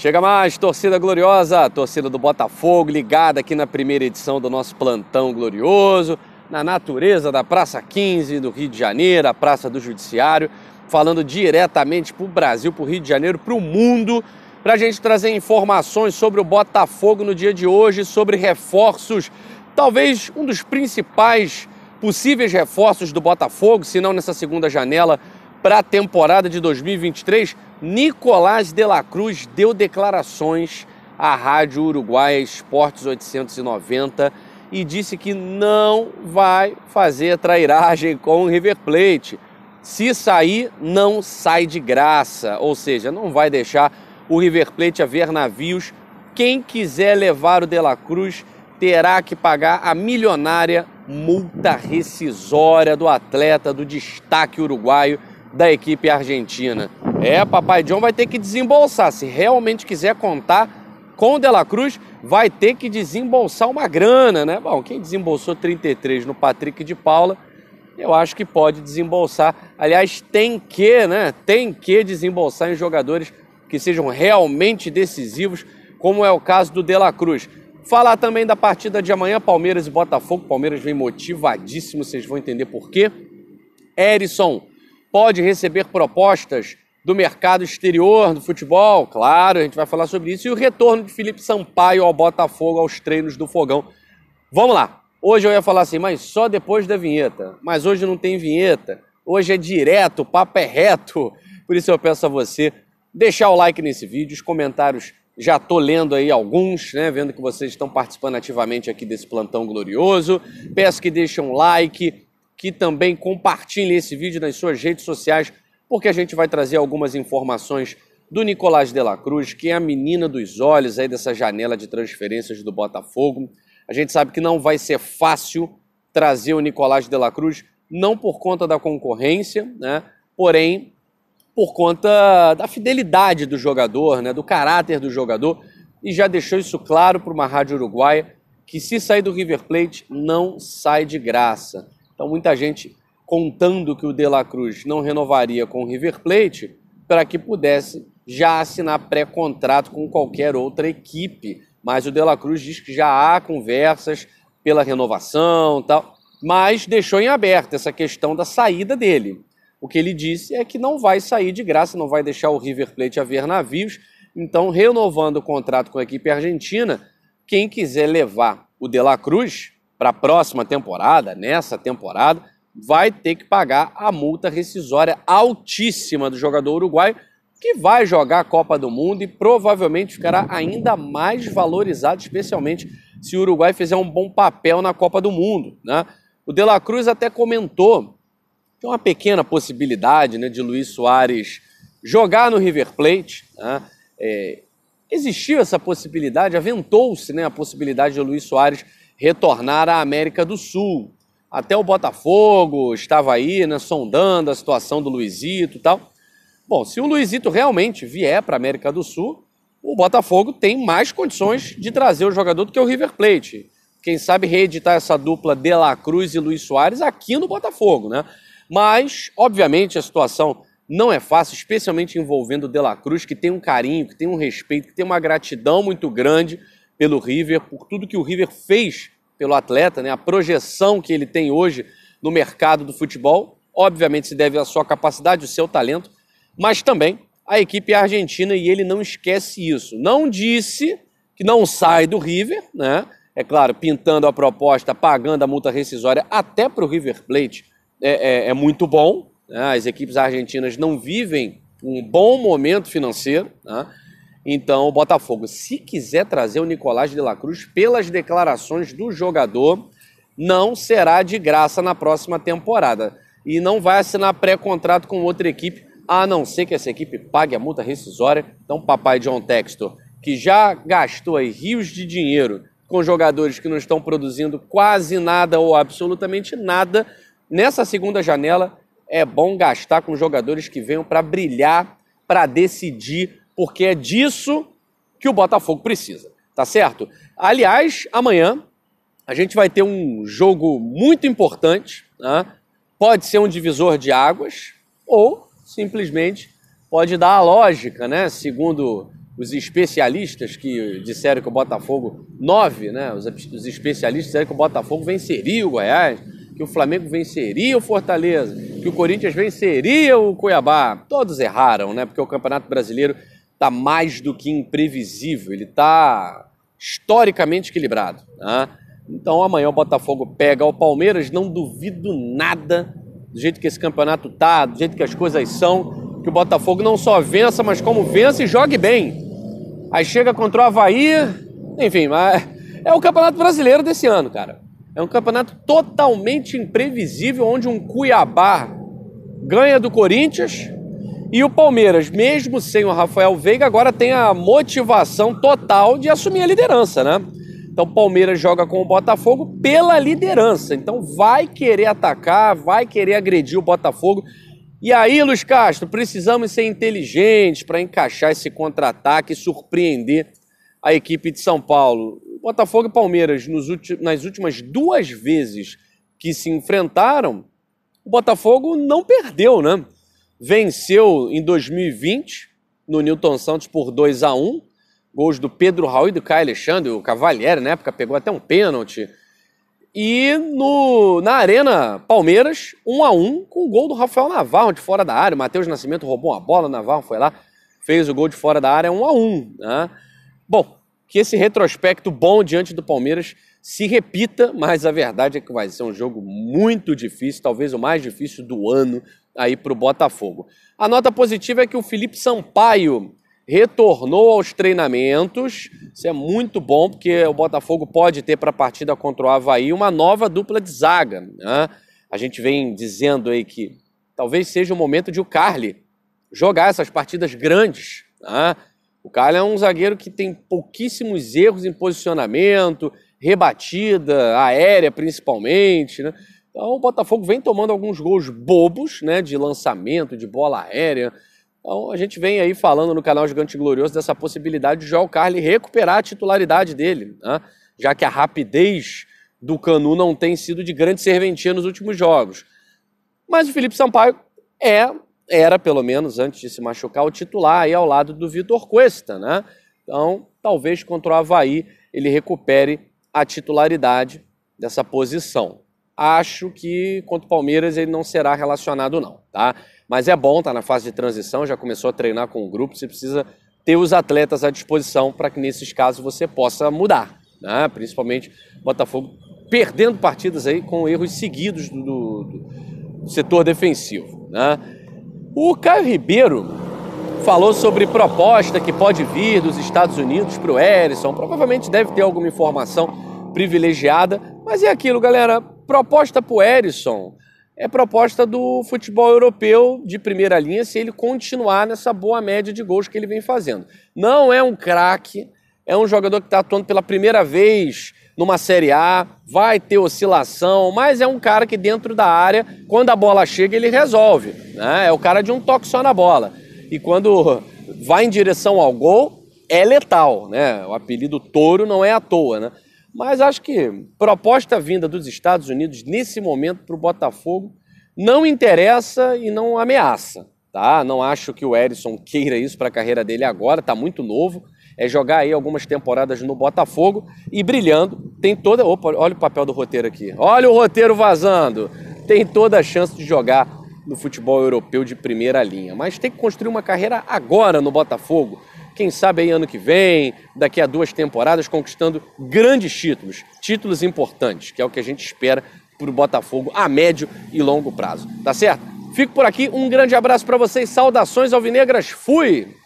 Chega mais, torcida gloriosa, torcida do Botafogo, ligada aqui na primeira edição do nosso plantão glorioso, na natureza da Praça 15 do Rio de Janeiro, a Praça do Judiciário, falando diretamente para o Brasil, para o Rio de Janeiro, para o mundo, para a gente trazer informações sobre o Botafogo no dia de hoje, sobre reforços, talvez um dos principais possíveis reforços do Botafogo, se não nessa segunda janela para a temporada de 2023 Nicolás de la Cruz deu declarações à Rádio Uruguai Esportes 890 e disse que não vai fazer trairagem com o River Plate. Se sair, não sai de graça, ou seja, não vai deixar o River Plate a ver navios. Quem quiser levar o De La Cruz terá que pagar a milionária multa rescisória do atleta do destaque uruguaio da equipe argentina. É, Papai John vai ter que desembolsar. Se realmente quiser contar com o La Cruz, vai ter que desembolsar uma grana, né? Bom, quem desembolsou 33 no Patrick de Paula, eu acho que pode desembolsar. Aliás, tem que, né? Tem que desembolsar em jogadores que sejam realmente decisivos, como é o caso do La Cruz. Falar também da partida de amanhã, Palmeiras e Botafogo. Palmeiras vem motivadíssimo, vocês vão entender por quê. Erisson pode receber propostas do mercado exterior, do futebol, claro, a gente vai falar sobre isso, e o retorno de Felipe Sampaio ao Botafogo, aos treinos do Fogão. Vamos lá! Hoje eu ia falar assim, mas só depois da vinheta. Mas hoje não tem vinheta, hoje é direto, o papo é reto. Por isso eu peço a você deixar o like nesse vídeo, os comentários já estou lendo aí alguns, né? Vendo que vocês estão participando ativamente aqui desse plantão glorioso. Peço que deixem um like, que também compartilhem esse vídeo nas suas redes sociais porque a gente vai trazer algumas informações do Nicolás de la Cruz, que é a menina dos olhos aí dessa janela de transferências do Botafogo. A gente sabe que não vai ser fácil trazer o Nicolás de la Cruz, não por conta da concorrência, né? Porém, por conta da fidelidade do jogador, né? do caráter do jogador, e já deixou isso claro para uma rádio uruguaia que se sair do River Plate não sai de graça. Então muita gente contando que o De La Cruz não renovaria com o River Plate, para que pudesse já assinar pré-contrato com qualquer outra equipe. Mas o De La Cruz diz que já há conversas pela renovação tal, mas deixou em aberto essa questão da saída dele. O que ele disse é que não vai sair de graça, não vai deixar o River Plate haver navios. Então, renovando o contrato com a equipe argentina, quem quiser levar o De La Cruz para a próxima temporada, nessa temporada, vai ter que pagar a multa rescisória altíssima do jogador uruguaio, que vai jogar a Copa do Mundo e provavelmente ficará ainda mais valorizado, especialmente se o Uruguai fizer um bom papel na Copa do Mundo. Né? O De La Cruz até comentou que é uma pequena possibilidade né, de Luiz Soares jogar no River Plate. Né? É, existiu essa possibilidade, aventou-se né, a possibilidade de Luiz Soares retornar à América do Sul. Até o Botafogo estava aí, né, sondando a situação do Luizito e tal. Bom, se o Luizito realmente vier para a América do Sul, o Botafogo tem mais condições de trazer o jogador do que o River Plate. Quem sabe reeditar essa dupla De La Cruz e Luiz Soares aqui no Botafogo, né? Mas, obviamente, a situação não é fácil, especialmente envolvendo o De La Cruz, que tem um carinho, que tem um respeito, que tem uma gratidão muito grande pelo River, por tudo que o River fez pelo atleta, né, a projeção que ele tem hoje no mercado do futebol, obviamente se deve à sua capacidade, ao seu talento, mas também à equipe argentina e ele não esquece isso. Não disse que não sai do River, né? É claro, pintando a proposta, pagando a multa rescisória até para o River Plate é, é, é muito bom. Né? As equipes argentinas não vivem um bom momento financeiro. Né? então o Botafogo. Se quiser trazer o Nicolás de la Cruz, pelas declarações do jogador, não será de graça na próxima temporada. E não vai assinar pré-contrato com outra equipe, a não ser que essa equipe pague a multa rescisória. Então, papai John Textor, que já gastou aí rios de dinheiro com jogadores que não estão produzindo quase nada ou absolutamente nada, nessa segunda janela é bom gastar com jogadores que venham para brilhar, para decidir, porque é disso que o Botafogo precisa, tá certo? Aliás, amanhã a gente vai ter um jogo muito importante, né? pode ser um divisor de águas ou simplesmente pode dar a lógica, né? Segundo os especialistas que disseram que o Botafogo, nove, né? Os, os especialistas disseram que o Botafogo venceria o Goiás, que o Flamengo venceria o Fortaleza, que o Corinthians venceria o Cuiabá. Todos erraram, né? Porque o Campeonato Brasileiro está mais do que imprevisível, ele está historicamente equilibrado. né? Então amanhã o Botafogo pega o Palmeiras, não duvido nada do jeito que esse campeonato tá, do jeito que as coisas são, que o Botafogo não só vença, mas como vença e jogue bem. Aí chega contra o Havaí, enfim, é, é o campeonato brasileiro desse ano, cara. É um campeonato totalmente imprevisível, onde um Cuiabá ganha do Corinthians, e o Palmeiras, mesmo sem o Rafael Veiga, agora tem a motivação total de assumir a liderança, né? Então o Palmeiras joga com o Botafogo pela liderança. Então vai querer atacar, vai querer agredir o Botafogo. E aí, Luiz Castro, precisamos ser inteligentes para encaixar esse contra-ataque e surpreender a equipe de São Paulo. Botafogo e Palmeiras, nas últimas duas vezes que se enfrentaram, o Botafogo não perdeu, né? venceu em 2020 no Newton Santos por 2 a 1 gols do Pedro Raul e do Caio Alexandre, o Cavalieri na época pegou até um pênalti. E no, na Arena Palmeiras, 1 a 1 com o gol do Rafael Navarro de fora da área. O Matheus Nascimento roubou uma bola, o Navarro foi lá, fez o gol de fora da área, 1 a 1 né? Bom, que esse retrospecto bom diante do Palmeiras se repita, mas a verdade é que vai ser um jogo muito difícil, talvez o mais difícil do ano aí para o Botafogo. A nota positiva é que o Felipe Sampaio retornou aos treinamentos. Isso é muito bom, porque o Botafogo pode ter para a partida contra o Havaí uma nova dupla de zaga. Né? A gente vem dizendo aí que talvez seja o momento de o Carly jogar essas partidas grandes. Né? O Carly é um zagueiro que tem pouquíssimos erros em posicionamento, rebatida, aérea principalmente, né? Então o Botafogo vem tomando alguns gols bobos, né, de lançamento, de bola aérea. Então a gente vem aí falando no canal Gigante Glorioso dessa possibilidade de João Carli recuperar a titularidade dele, né? já que a rapidez do Canu não tem sido de grande serventia nos últimos jogos. Mas o Felipe Sampaio é, era pelo menos antes de se machucar, o titular aí ao lado do Vitor Cuesta, né? Então talvez contra o Havaí ele recupere a titularidade dessa posição. Acho que contra o Palmeiras ele não será relacionado não, tá? Mas é bom, tá na fase de transição, já começou a treinar com o grupo, você precisa ter os atletas à disposição para que nesses casos você possa mudar, né? Principalmente Botafogo perdendo partidas aí com erros seguidos do, do, do setor defensivo, né? O Caio Ribeiro, falou sobre proposta que pode vir dos Estados Unidos para o Erison. Provavelmente deve ter alguma informação privilegiada, mas é aquilo, galera. Proposta para o Erison é proposta do futebol europeu de primeira linha se ele continuar nessa boa média de gols que ele vem fazendo. Não é um craque, é um jogador que está atuando pela primeira vez numa Série A, vai ter oscilação, mas é um cara que dentro da área, quando a bola chega, ele resolve. Né? É o cara de um toque só na bola e quando vai em direção ao gol, é letal, né? O apelido touro não é à toa, né? Mas acho que proposta vinda dos Estados Unidos nesse momento para o Botafogo não interessa e não ameaça, tá? Não acho que o Erisson queira isso para a carreira dele agora, tá muito novo. É jogar aí algumas temporadas no Botafogo e brilhando, tem toda. Opa, olha o papel do roteiro aqui. Olha o roteiro vazando. Tem toda a chance de jogar no futebol europeu de primeira linha. Mas tem que construir uma carreira agora no Botafogo. Quem sabe aí ano que vem, daqui a duas temporadas, conquistando grandes títulos, títulos importantes, que é o que a gente espera para o Botafogo a médio e longo prazo. Tá certo? Fico por aqui, um grande abraço para vocês, saudações alvinegras, fui!